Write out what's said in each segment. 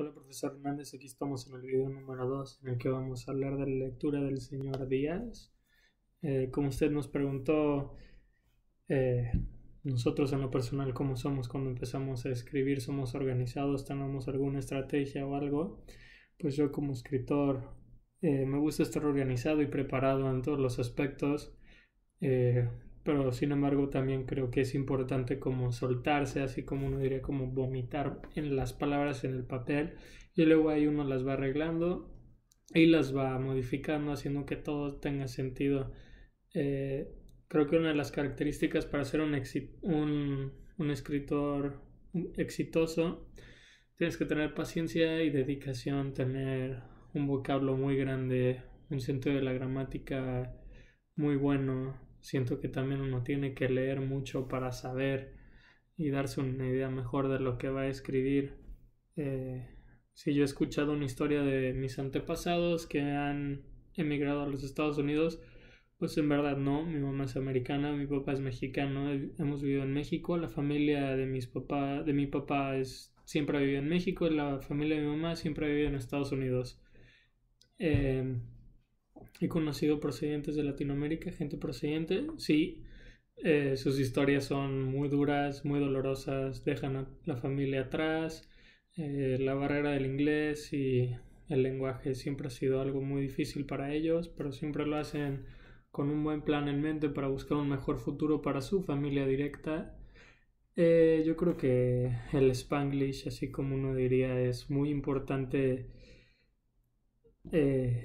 Hola profesor Hernández, aquí estamos en el video número 2 en el que vamos a hablar de la lectura del señor Díaz. Eh, como usted nos preguntó, eh, nosotros en lo personal, ¿cómo somos cuando empezamos a escribir? ¿Somos organizados? ¿Tenemos alguna estrategia o algo? Pues yo como escritor eh, me gusta estar organizado y preparado en todos los aspectos pero sin embargo también creo que es importante como soltarse, así como uno diría como vomitar en las palabras en el papel y luego ahí uno las va arreglando y las va modificando, haciendo que todo tenga sentido. Eh, creo que una de las características para ser un, un, un escritor exitoso tienes que tener paciencia y dedicación, tener un vocablo muy grande, un sentido de la gramática muy bueno, Siento que también uno tiene que leer mucho para saber y darse una idea mejor de lo que va a escribir. Eh, si yo he escuchado una historia de mis antepasados que han emigrado a los Estados Unidos, pues en verdad no, mi mamá es americana, mi papá es mexicano, hemos vivido en México, la familia de, mis papá, de mi papá es, siempre ha vivido en México, la familia de mi mamá siempre ha vivido en Estados Unidos. Eh, He conocido procedentes de Latinoamérica, gente procedente, sí. Eh, sus historias son muy duras, muy dolorosas, dejan a la familia atrás, eh, la barrera del inglés y el lenguaje siempre ha sido algo muy difícil para ellos, pero siempre lo hacen con un buen plan en mente para buscar un mejor futuro para su familia directa. Eh, yo creo que el spanglish, así como uno diría, es muy importante. Eh,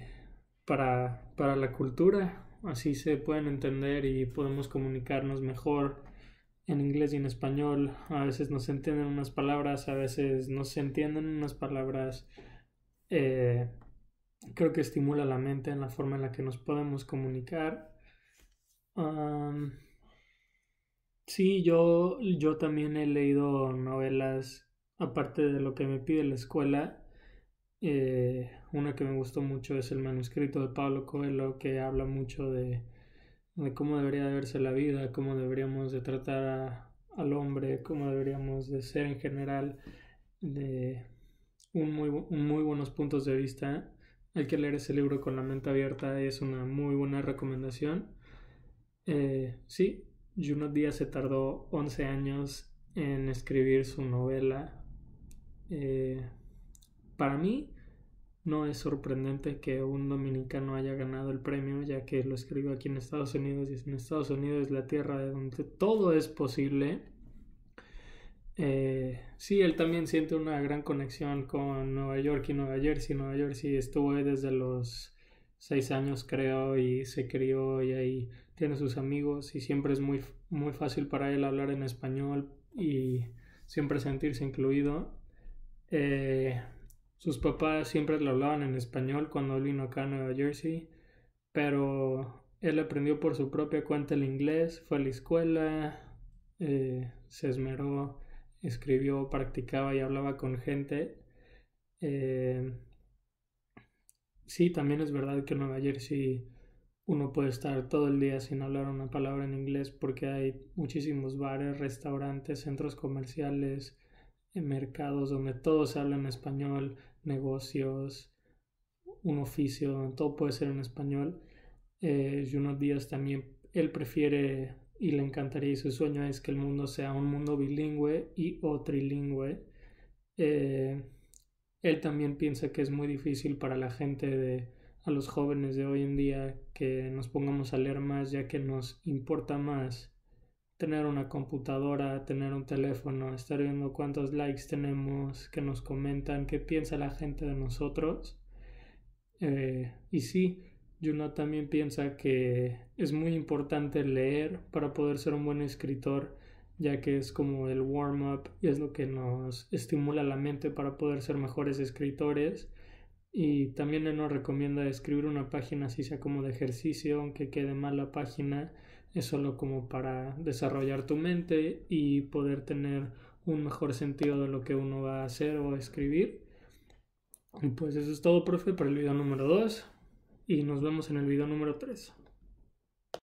para, la cultura. Así se pueden entender y podemos comunicarnos mejor en inglés y en español. A veces no se entienden unas palabras, a veces no se entienden unas palabras. Eh, creo que estimula la mente en la forma en la que nos podemos comunicar. Si sí, yo, yo también he leído novelas aparte de lo que me pide la escuela eh, una que me gustó mucho es el manuscrito de Pablo Coelho, que habla mucho de, cómo debería verse la vida, cómo deberíamos de tratar al hombre, cómo deberíamos de ser en general, de un muy, muy buenos puntos de vista. Hay que leer ese libro con la mente abierta, es una muy buena recomendación. Eh, sí, Junot Díaz se tardó 11 años en escribir su novela. Eh, para mí no es sorprendente que un dominicano haya ganado el premio, ya que lo escribió aquí en Estados Unidos y en Estados Unidos la tierra de donde todo es posible. Eh, sí, él también siente una gran conexión con Nueva York y Nueva Jersey. Nueva Jersey estuvo ahí desde los seis años, creo, y se crió y ahí tiene sus amigos y siempre es muy, muy fácil para él hablar en español y siempre sentirse incluido. Eh, sus papás siempre le hablaban en español cuando él vino acá a Nueva Jersey, pero él aprendió por su propia cuenta el inglés, fue a la escuela, eh, se esmeró, escribió, practicaba y hablaba con gente. Eh, sí, también es verdad que en Nueva Jersey uno puede estar todo el día sin hablar una palabra en inglés porque hay muchísimos bares, restaurantes, centros comerciales, mercados donde todo se habla en español, negocios, un oficio, donde todo puede ser en español. Y eh, unos Díaz también, él prefiere y le encantaría y su sueño es que el mundo sea un mundo bilingüe y o trilingüe. Eh, él también piensa que es muy difícil para la gente de a los jóvenes de hoy en día que nos pongamos a leer más ya que nos importa más tener una computadora, tener un teléfono, estar viendo cuántos likes tenemos, que nos comentan, qué piensa la gente de nosotros. Eh, y sí, Juno también piensa que es muy importante leer para poder ser un buen escritor, ya que es como el warm-up y es lo que nos estimula la mente para poder ser mejores escritores. Y también nos recomienda escribir una página, así sea como de ejercicio, aunque quede mal la página, es solo como para desarrollar tu mente y poder tener un mejor sentido de lo que uno va a hacer o a escribir. Y pues eso es todo, profe, para el video número 2 y nos vemos en el video número 3.